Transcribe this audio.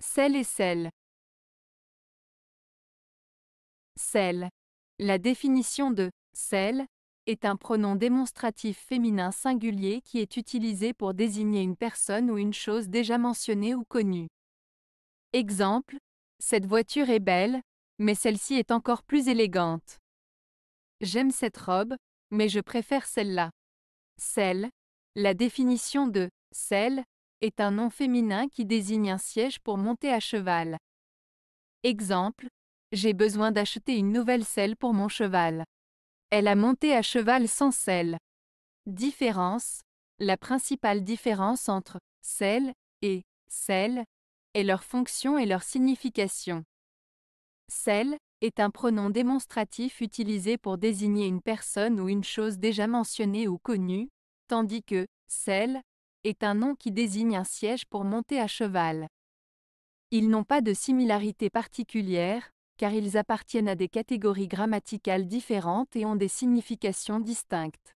Celle et Celle Celle. La définition de celle » est un pronom démonstratif féminin singulier qui est utilisé pour désigner une personne ou une chose déjà mentionnée ou connue. Exemple, cette voiture est belle, mais celle-ci est encore plus élégante. J'aime cette robe, mais je préfère celle-là. Celle, la définition de celle est un nom féminin qui désigne un siège pour monter à cheval. Exemple, j'ai besoin d'acheter une nouvelle selle pour mon cheval. Elle a monté à cheval sans selle. Différence, la principale différence entre selle et selle est leur fonction et leur signification. Selle est un pronom démonstratif utilisé pour désigner une personne ou une chose déjà mentionnée ou connue, tandis que celle, est un nom qui désigne un siège pour monter à cheval. Ils n'ont pas de similarité particulière, car ils appartiennent à des catégories grammaticales différentes et ont des significations distinctes.